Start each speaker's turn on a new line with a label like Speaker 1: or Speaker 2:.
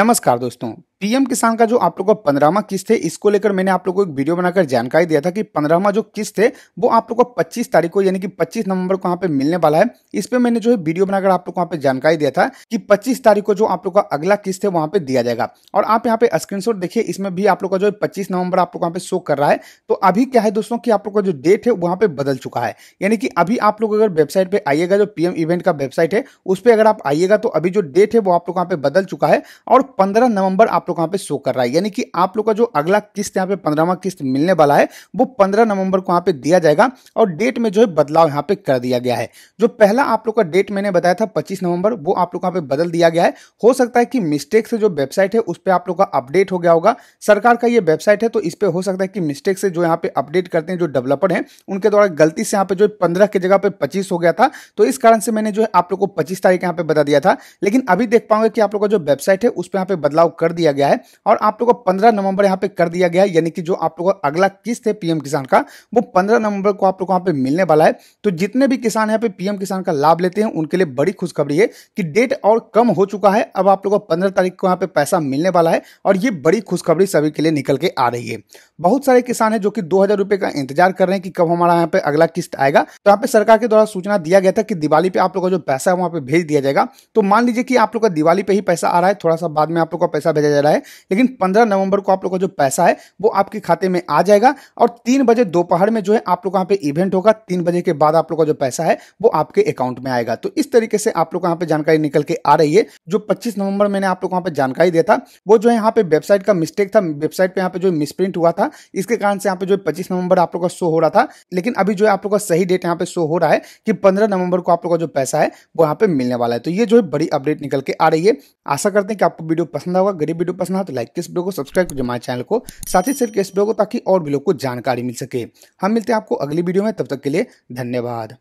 Speaker 1: नमस्कार दोस्तों पीएम किसान का जो आप लोग का पंद्रहवा किस्त है इसको लेकर मैंने आप लोग को एक वीडियो बनाकर जानकारी दिया था कि पंद्रहवा जो किस्त है वो आप लोग को पच्चीस तारीख को यानी कि पच्चीस नवंबर को यहाँ पे मिलने वाला है इस पर मैंने जो है वीडियो बनाकर आप लोग को यहाँ पे जानकारी दिया था कि पच्चीस तारीख को जो आप लोग का अगला किस्त है वहाँ पे दिया जाएगा और आप यहाँ पे स्क्रीन देखिए इसमें भी आप लोग का जो है पच्चीस नवंबर आप लोग यहाँ पे शो कर रहा है तो अभी क्या है दोस्तों की आप लोग का जो डेट है वहाँ पे बदल चुका है यानी कि अभी आप लोग अगर वेबसाइट पे आइएगा जो पीएम इवेंट का वेबसाइट है उस पर अगर आप आइएगा तो अभी जो डेट है वो आप लोग यहाँ पे बदल चुका है और पंद्रह नवंबर आप लोग कहां पे शो कर रहा है यानी कि आप लोग का जो अगला किस्त यहां पे पंद्रहवा किस्त मिलने वाला है वो पंद्रह नवंबर को यहां पे दिया जाएगा और डेट में जो है बदलाव यहां पे कर दिया गया है जो पहला आप लोग का डेट मैंने बताया था पच्चीस नवंबर वो आप लोग यहां पर बदल दिया गया है हो सकता है कि मिस्टेक से जो वेबसाइट है उस पर आप लोग का अपडेट हो गया होगा सरकार का ये वेबसाइट है तो इस पर हो सकता है कि मिस्टेक से जो यहाँ पे अपडेट करते हैं जो डेवलपर है उनके द्वारा गलती से यहाँ पे जो पंद्रह की जगह पे पच्चीस हो गया था तो इस कारण से मैंने जो है आप लोग को पच्चीस तारीख यहाँ पे बता दिया था लेकिन अभी देख पाऊंगा कि आप लोग का जो वेबसाइट है उस पर यहाँ पे बदलाव कर दिया गया गया है और आप लोगों को पंद्रह नवंबर यहाँ पे कर दिया गया है यानी कि जो आप लोगों का अगला किस्त है पीएम किसान का वो पंद्रह नवंबर को आप लोग को यहाँ पे मिलने वाला है तो जितने भी किसान यहाँ पे पीएम किसान का लाभ लेते हैं उनके लिए बड़ी खुशखबरी है कि डेट और कम हो चुका है अब आप लोग को पंद्रह तारीख को यहाँ पे पैसा मिलने वाला है और ये बड़ी खुशखबरी सभी के लिए निकल के आ रही है बहुत सारे किसान है जो कि दो हजार का इंतजार कर रहे हैं कि कब हमारा यहाँ पे अगला किस्त आएगा तो यहाँ पे सरकार के द्वारा सूचना दिया गया था कि दिवाली पे आप लोग का जो पैसा है वहाँ पे भेज दिया जाएगा तो मान लीजिए कि आप लोग का दिवाली पे ही पैसा आ रहा है थोड़ा सा बाद में आप लोग का पैसा भेजा जा रहा है है लेकिन पंद्रह नवंबर को आप लोग का जो पैसा है वो आपके खाते में आ जाएगा और तीन बजे दोपहर में जो है आप लोग यहाँ पे इवेंट होगा तीन बजे के बाद आप लोग का जो पैसा है वो आपके अकाउंट में आएगा तो इस तरीके से आप लोग यहाँ पे जानकारी निकल के आ रही है जो पच्चीस नवंबर मैंने आप लोग यहाँ पे जानकारी दिया था वो जो है यहाँ पे वेबसाइट का मिस्टेक था वेबसाइट पे यहाँ पे जो मिसप्रिंट हुआ था इसके कारण से यहाँ पे जो पच्चीस नवंबर आप लोग का शो हो रहा था लेकिन अभी जो है आप लोग का सही डेट यहाँ पे शो हो रहा है कि पंद्रह नवंबर को आप लोग का जो पैसा है वो यहाँ पे मिलने वाला है तो ये जो है बड़ी अपडेट निकल के आ रही है आशा करते हैं कि आपको वीडियो पसंद होगा गरीब वीडियो पसंद आए तो लाइक किस वीडियो को सब्सक्राइब कीजिए हमारे चैनल को साथ ही शेयर किस वीडियो को ताकि और भी लोग को जानकारी मिल सके हम मिलते हैं आपको अगली वीडियो में तब तक के लिए धन्यवाद